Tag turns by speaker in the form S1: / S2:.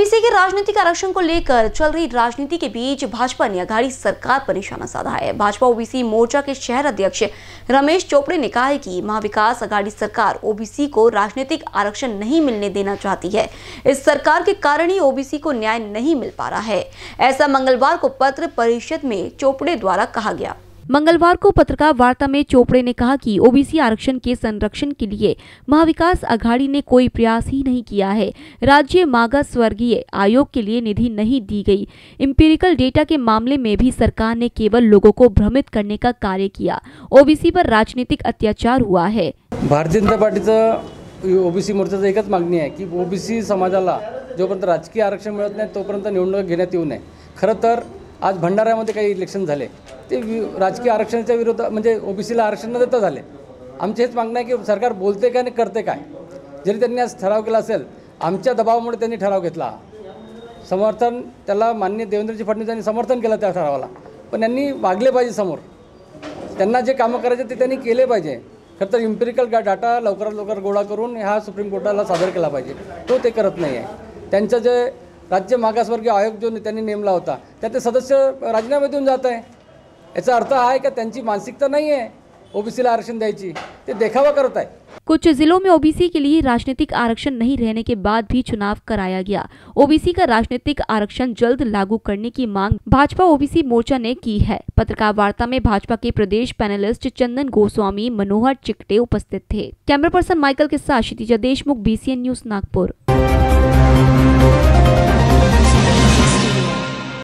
S1: OBC के राजनीतिक आरक्षण को लेकर चल रही राजनीति के बीच भाजपा ने अघाड़ी सरकार पर निशाना साधा है भाजपा ओबीसी मोर्चा के शहर अध्यक्ष रमेश चोपड़े ने कहा है कि महाविकास अघाड़ी सरकार ओबीसी को राजनीतिक आरक्षण नहीं मिलने देना चाहती है इस सरकार के कारण ही ओबीसी को न्याय नहीं मिल पा रहा है ऐसा मंगलवार को पत्र परिषद में चोपड़े द्वारा कहा गया मंगलवार को पत्रकार वार्ता में चोपड़े ने कहा कि ओबीसी आरक्षण के संरक्षण के लिए महाविकास अघाड़ी ने कोई प्रयास ही नहीं किया है राज्य मागा स्वर्गीय आयोग के लिए निधि नहीं दी गई इम्पेरिकल डेटा के मामले में भी सरकार ने केवल लोगों को भ्रमित करने का कार्य किया ओबीसी पर राजनीतिक अत्याचार हुआ है
S2: भारतीय जनता पार्टी ओबीसी मोर्चा एक की ओबीसी समाजाला जोपर्यंत राजकीय आरक्षण मिळत नाही तोपर्यंत निवडणूक घेण्यात येऊ नये खरं तर आज भंडाऱ्यामध्ये काही इलेक्शन झाले ते वि राजकीय आरक्षणाच्या विरोधात म्हणजे ओबीसीला आरक्षण न देता झाले आमची हेच मागणं आहे की सरकार बोलते काय आणि करते काय जरी त्यांनी आज ठराव केला असेल आमच्या दबावामुळे त्यांनी ठराव घेतला समर्थन त्याला मान्य देवेंद्रजी फडणवीस यांनी समर्थन केलं त्या ठरावाला पण त्यांनी वागले पाहिजे समोर त्यांना जे कामं करायचे ते त्यांनी केले पाहिजे खरंतर इम्पेरिकल इम्पेरिकल डाटा लवकरात लवकर गोळा करून हा सुप्रीम कोर्टाला सादर केला पाहिजे तो ते करत नाही आहे त्यांचं जे राज्य मागासवर्गीय आयोग जो त्यांनी नेमला होता त्या ते सदस्य राजीनामे देऊन जात आहे याचा अर्थ हा आहे का त्यांची मानसिकता नाही आहे ओबीसीला आरक्षण द्यायची ते देखावा करत आहे
S1: कुछ जिलों में ओबीसी के लिए राजनीतिक आरक्षण नहीं रहने के बाद भी चुनाव कराया गया ओबीसी का राजनीतिक आरक्षण जल्द लागू करने की मांग भाजपा ओबीसी मोर्चा ने की है पत्रकार वार्ता में भाजपा के प्रदेश पैनलिस्ट चंदन गोस्वामी मनोहर चिकटे उपस्थित थे कैमरा पर्सन माइकल के साथ क्षितिजा देशमुख बी न्यूज नागपुर